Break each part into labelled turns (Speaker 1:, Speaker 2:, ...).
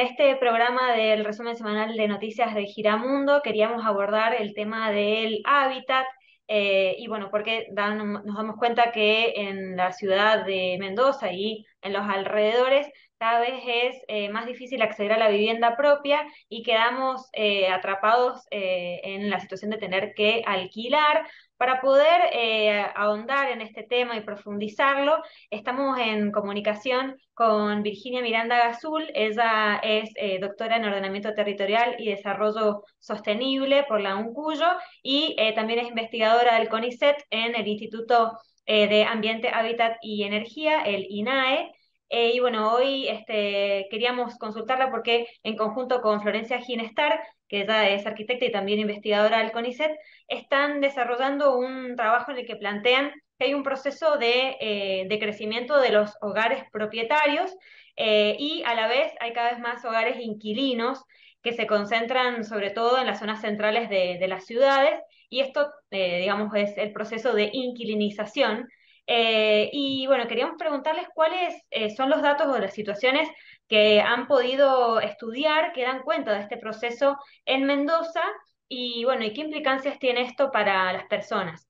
Speaker 1: en este programa del resumen semanal de noticias de Giramundo queríamos abordar el tema del hábitat eh, y bueno, porque nos damos cuenta que en la ciudad de Mendoza y en los alrededores cada vez es eh, más difícil acceder a la vivienda propia y quedamos eh, atrapados eh, en la situación de tener que alquilar. Para poder ahondar en este tema y profundizarlo, estamos en comunicación con Virginia Miranda Gazul. Ella es doctora en ordenamiento territorial y desarrollo sostenible por la UNCUYO y también es investigadora del CONICET en el Instituto de Ambiente, Hábitat y Energía, el INAE. Eh, y bueno, hoy este, queríamos consultarla porque en conjunto con Florencia Ginestar, que ella es arquitecta y también investigadora del CONICET, están desarrollando un trabajo en el que plantean que hay un proceso de, eh, crecimiento de los hogares propietarios eh, y a la vez hay cada vez más hogares inquilinos que se concentran sobre todo en las zonas centrales de las ciudades y esto, digamos, es el proceso de inquilinización eh, y bueno, queríamos preguntarles cuáles eh, son los datos o las situaciones que han podido estudiar que dan cuenta de este proceso en Mendoza y bueno, ¿y qué implicancias tiene esto para las personas?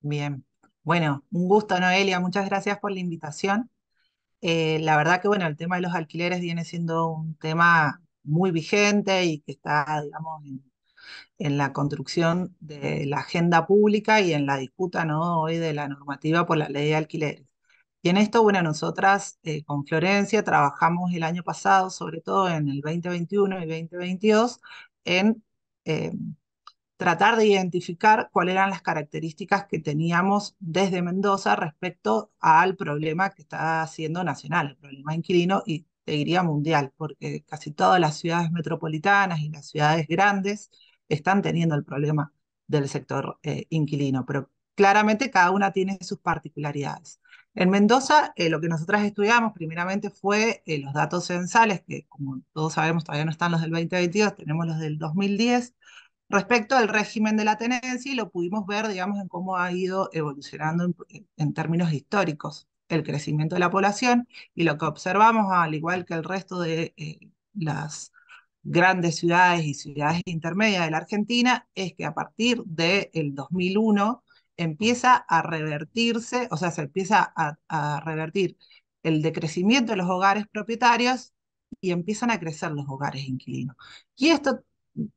Speaker 2: Bien, bueno, un gusto Noelia, muchas gracias por la invitación. Eh, la verdad que bueno, el tema de los alquileres viene siendo un tema muy vigente y que está, digamos, en en la construcción de la agenda pública y en la disputa ¿no? hoy de la normativa por la ley de alquileres. Y en esto, bueno, nosotras eh, con Florencia trabajamos el año pasado, sobre todo en el 2021 y 2022, en eh, tratar de identificar cuáles eran las características que teníamos desde Mendoza respecto al problema que está siendo nacional, el problema inquilino y te diría mundial, porque casi todas las ciudades metropolitanas y las ciudades grandes están teniendo el problema del sector eh, inquilino, pero claramente cada una tiene sus particularidades. En Mendoza, eh, lo que nosotras estudiamos primeramente fue eh, los datos censales, que como todos sabemos todavía no están los del 2022, tenemos los del 2010, respecto al régimen de la tenencia y lo pudimos ver, digamos, en cómo ha ido evolucionando en, términos históricos el crecimiento de la población y lo que observamos, al igual que el resto de las grandes ciudades y ciudades intermedias de la Argentina es que a partir del 2001 empieza a revertirse, o sea, se empieza a, revertir el decrecimiento de los hogares propietarios y empiezan a crecer los hogares inquilinos. Y esto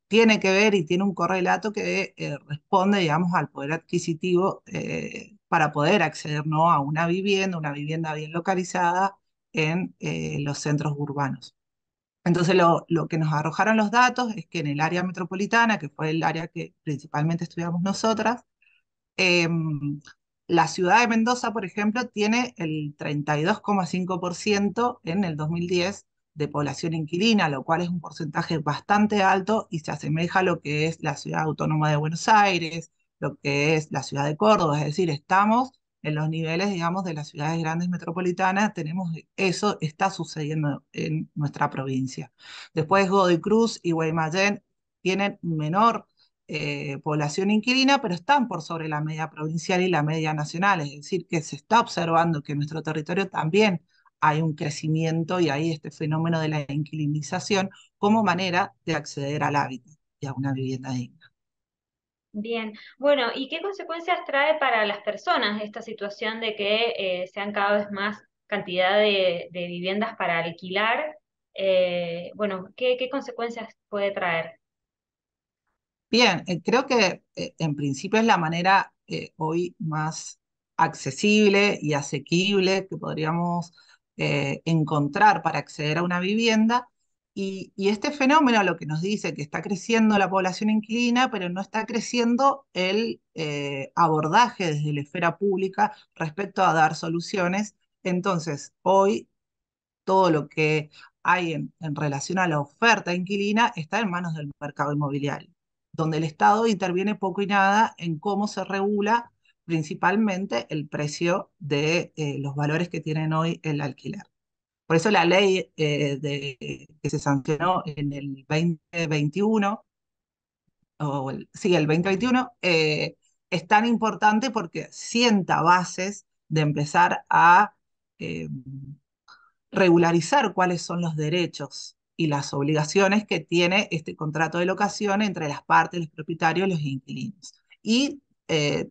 Speaker 2: tiene que ver y tiene un correlato que eh, responde, digamos, al poder adquisitivo eh, para poder acceder ¿no? a una vivienda, una vivienda bien localizada en eh, los centros urbanos. Entonces lo, que nos arrojaron los datos es que en el área metropolitana, que fue el área que principalmente estudiamos nosotras, em, la ciudad de Mendoza, por ejemplo, tiene el 32,5% en el 2010 de población inquilina, lo cual es un porcentaje bastante alto y se asemeja a lo que es la ciudad autónoma de Buenos Aires, lo que es la ciudad de Córdoba, es decir, estamos en los niveles, digamos, de las ciudades grandes metropolitanas, tenemos eso, está sucediendo en nuestra provincia. Después Godoy Cruz y Guaymallén tienen menor eh, población inquilina, pero están por sobre la media provincial y la media nacional, es decir, que se está observando que en nuestro territorio también hay un crecimiento y hay este fenómeno de la inquilinización como manera de acceder al hábitat y a una vivienda digna.
Speaker 1: Bien, bueno, ¿y qué consecuencias trae para las personas esta situación de que eh, sean cada vez más cantidad de, viviendas para alquilar? Eh, bueno, ¿qué, consecuencias puede traer?
Speaker 2: Bien, eh, creo que en principio es la manera hoy más accesible y asequible que podríamos encontrar para acceder a una vivienda y, este fenómeno lo que nos dice que está creciendo la población inquilina, pero no está creciendo el eh, abordaje desde la esfera pública respecto a dar soluciones. Entonces, hoy todo lo que hay en, relación a la oferta inquilina está en manos del mercado inmobiliario, donde el Estado interviene poco y nada en cómo se regula principalmente el precio de eh, los valores que tienen hoy el alquiler. Por eso la ley eh, que se sancionó en el 2021, o el, sí, el 2021, eh, es tan importante porque sienta bases de empezar a eh, regularizar cuáles son los derechos y las obligaciones que tiene este contrato de locación entre las partes, los propietarios y los inquilinos. Y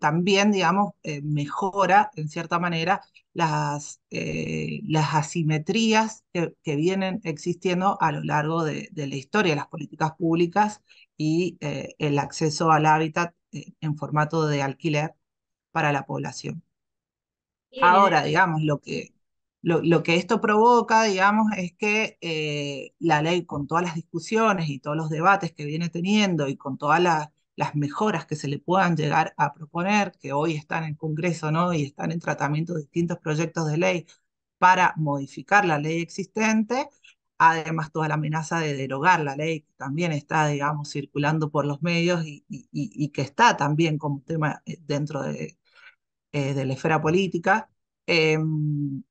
Speaker 2: también, digamos, mejora en cierta manera las, eh, las asimetrías que, vienen existiendo a lo largo de, la historia, las políticas públicas y eh, el acceso al hábitat eh, en formato de alquiler para la población. Ahora, digamos, lo que, lo, que esto provoca, digamos, es que la ley con todas las discusiones y todos los debates que viene teniendo y con todas las las mejoras que se le puedan llegar a proponer, que hoy están en Congreso ¿no? y están en tratamiento de distintos proyectos de ley para modificar la ley existente, además toda la amenaza de derogar la ley que también está, digamos, circulando por los medios y, que está también como tema eh, dentro eh, de, la esfera política. Em,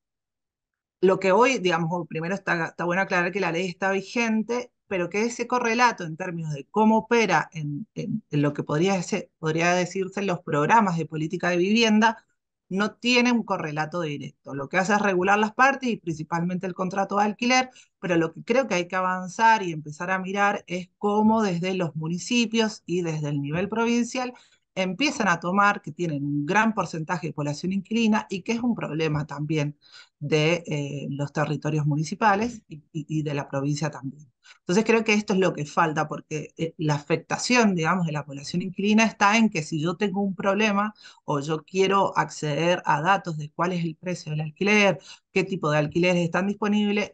Speaker 2: lo que hoy, digamos, primero está, está bueno aclarar que la ley está vigente pero que ese correlato en términos de cómo opera en, lo que podría, podría decirse los programas de política de vivienda, no tiene un correlato directo. Lo que hace es regular las partes y principalmente el contrato de alquiler, pero lo que creo que hay que avanzar y empezar a mirar es cómo desde los municipios y desde el nivel provincial empiezan a tomar que tienen un gran porcentaje de población inquilina y que es un problema también de eh, los territorios municipales y, de la provincia también. Entonces creo que esto es lo que falta, porque eh, la afectación, digamos, de la población inquilina está en que si yo tengo un problema o yo quiero acceder a datos de cuál es el precio del alquiler, qué tipo de alquileres están disponibles,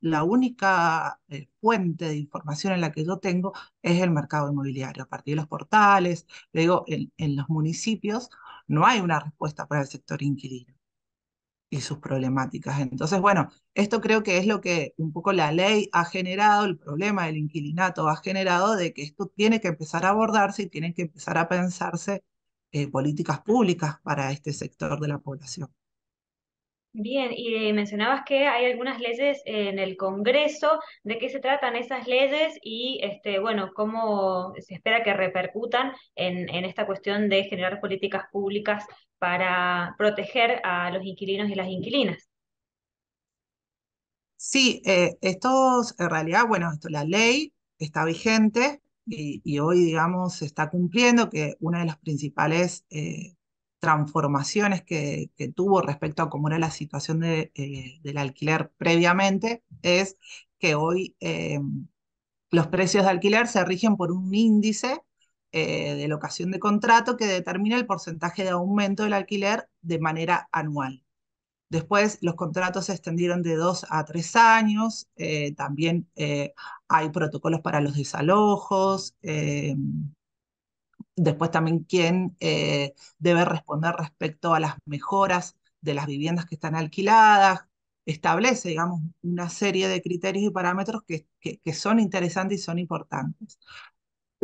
Speaker 2: la única eh, fuente de información en la que yo tengo es el mercado inmobiliario, a partir de los portales, luego en los municipios no hay una respuesta para el sector inquilino y sus problemáticas. Entonces, bueno, esto creo que es lo que un poco la ley ha generado, el problema del inquilinato ha generado de que esto tiene que empezar a abordarse y tienen que empezar a pensarse eh, políticas públicas para este sector de la población.
Speaker 1: Bien, y mencionabas que hay algunas leyes en el Congreso. ¿De qué se tratan esas leyes y, este, bueno, cómo se espera que repercutan en, esta cuestión de generar políticas públicas para proteger a los inquilinos y las inquilinas?
Speaker 2: Sí, eh, estos, en realidad, bueno, esto, la ley está vigente y, hoy, digamos, se está cumpliendo, que una de las principales... Eh, transformaciones que, tuvo respecto a cómo era la situación eh, del alquiler previamente es que hoy eh, los precios de alquiler se rigen por un índice eh, de locación de contrato que determina el porcentaje de aumento del alquiler de manera anual. Después los contratos se extendieron de dos a tres años, también hay protocolos para los desalojos Después también quién eh, debe responder respecto a las mejoras de las viviendas que están alquiladas. Establece, digamos, una serie de criterios y parámetros que, que son interesantes y son importantes.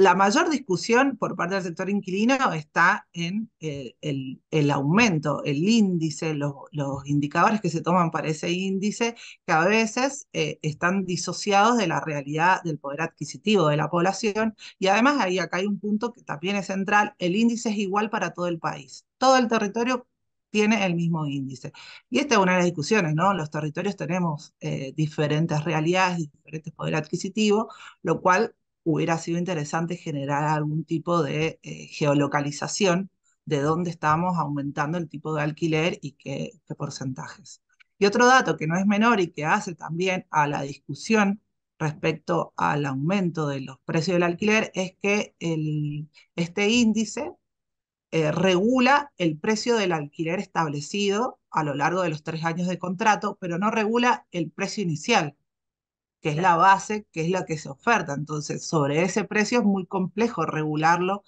Speaker 2: La mayor discusión por parte del sector inquilino está en eh, el, aumento, el índice, los, indicadores que se toman para ese índice, que a veces eh, están disociados de la realidad del poder adquisitivo de la población. Y además ahí acá hay un punto que también es central, el índice es igual para todo el país. Todo el territorio tiene el mismo índice. Y esta es una de las discusiones, ¿no? Los territorios tenemos eh, diferentes realidades, diferentes poder adquisitivo, lo cual hubiera sido interesante generar algún tipo de eh, geolocalización de dónde estamos aumentando el tipo de alquiler y qué, porcentajes. Y otro dato que no es menor y que hace también a la discusión respecto al aumento de los precios del alquiler es que este índice eh, regula el precio del alquiler establecido a lo largo de los tres años de contrato, pero no regula el precio inicial, que es la base, que es la que se oferta. Entonces, sobre ese precio es muy complejo regularlo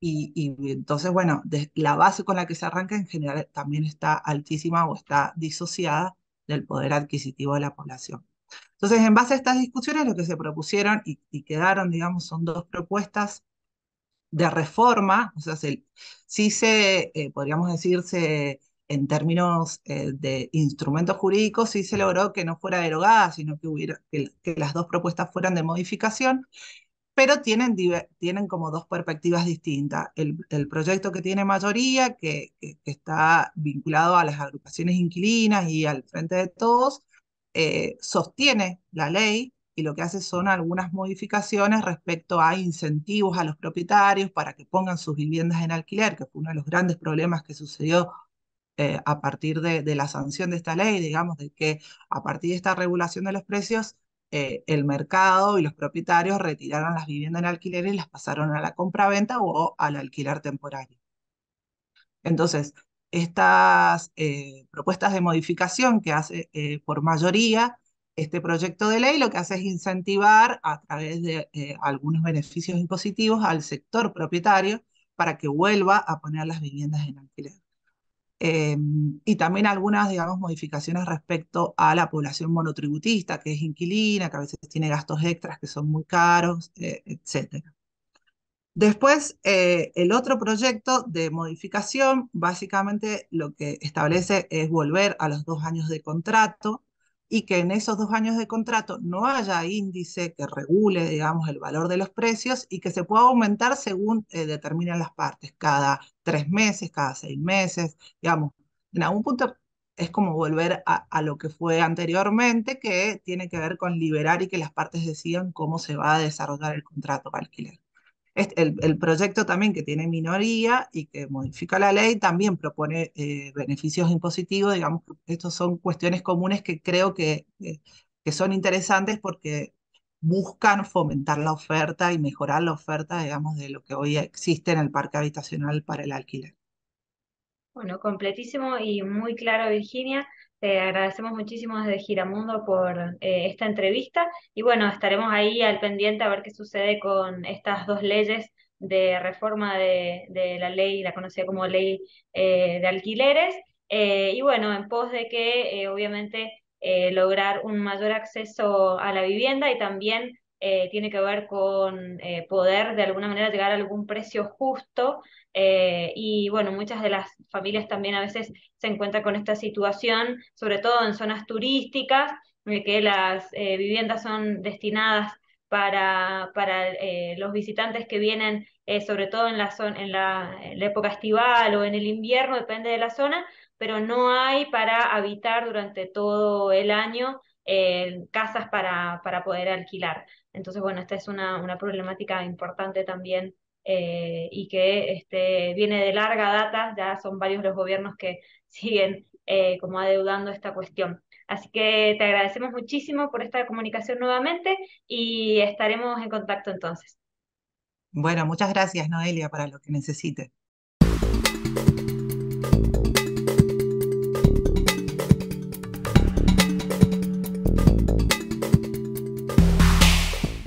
Speaker 2: y, entonces, bueno, la base con la que se arranca en general también está altísima o está disociada del poder adquisitivo de la población. Entonces, en base a estas discusiones, lo que se propusieron y, quedaron, digamos, son dos propuestas de reforma, o sea, sí se, eh, podríamos decir, se en términos eh, de instrumentos jurídicos sí se logró que no fuera derogada, sino que, hubiera, que, las dos propuestas fueran de modificación, pero tienen, tienen como dos perspectivas distintas. El, el proyecto que tiene mayoría, que, está vinculado a las agrupaciones inquilinas y al frente de todos, eh, sostiene la ley y lo que hace son algunas modificaciones respecto a incentivos a los propietarios para que pongan sus viviendas en alquiler, que fue uno de los grandes problemas que sucedió eh, a partir de, la sanción de esta ley, digamos, de que a partir de esta regulación de los precios, eh, el mercado y los propietarios retiraron las viviendas en alquiler y las pasaron a la compraventa o al alquiler temporario. Entonces, estas eh, propuestas de modificación que hace por mayoría este proyecto de ley, lo que hace es incentivar a través de algunos beneficios impositivos al sector propietario para que vuelva a poner las viviendas en alquiler. Em, y también algunas, digamos, modificaciones respecto a la población monotributista, que es inquilina, que a veces tiene gastos extras que son muy caros, eh, etc. Después, eh, el otro proyecto de modificación, básicamente lo que establece es volver a los dos años de contrato, y que en esos dos años de contrato no haya índice que regule, digamos, el valor de los precios y que se pueda aumentar según eh, determinan las partes, cada tres meses, cada seis meses, digamos. En algún punto es como volver a, a, lo que fue anteriormente, que tiene que ver con liberar y que las partes decidan cómo se va a desarrollar el contrato de alquiler el, proyecto también que tiene minoría y que modifica la ley también propone eh, beneficios impositivos, digamos, estas son cuestiones comunes que creo que, que, son interesantes porque buscan fomentar la oferta y mejorar la oferta, digamos, de lo que hoy existe en el parque habitacional para el alquiler.
Speaker 1: Bueno, completísimo y muy claro, Virginia. Te agradecemos muchísimo desde Giramundo por eh, esta entrevista y bueno, estaremos ahí al pendiente a ver qué sucede con estas dos leyes de reforma de, la ley, la conocida como ley eh, de alquileres, eh, y bueno, en pos de que obviamente lograr un mayor acceso a la vivienda y también eh, tiene que ver con eh, poder de alguna manera llegar a algún precio justo eh, y bueno, muchas de las familias también a veces se encuentran con esta situación, sobre todo en zonas turísticas, en que las viviendas son destinadas para, los visitantes que vienen, sobre todo en la, época estival o en el invierno, depende de la zona, pero no hay para habitar durante todo el año casas para, poder alquilar. Entonces, bueno, esta es una, problemática importante también eh, y que este, viene de larga data, ya son varios los gobiernos que siguen eh, como adeudando esta cuestión. Así que te agradecemos muchísimo por esta comunicación nuevamente y estaremos en contacto entonces.
Speaker 2: Bueno, muchas gracias, Noelia, para lo que necesite.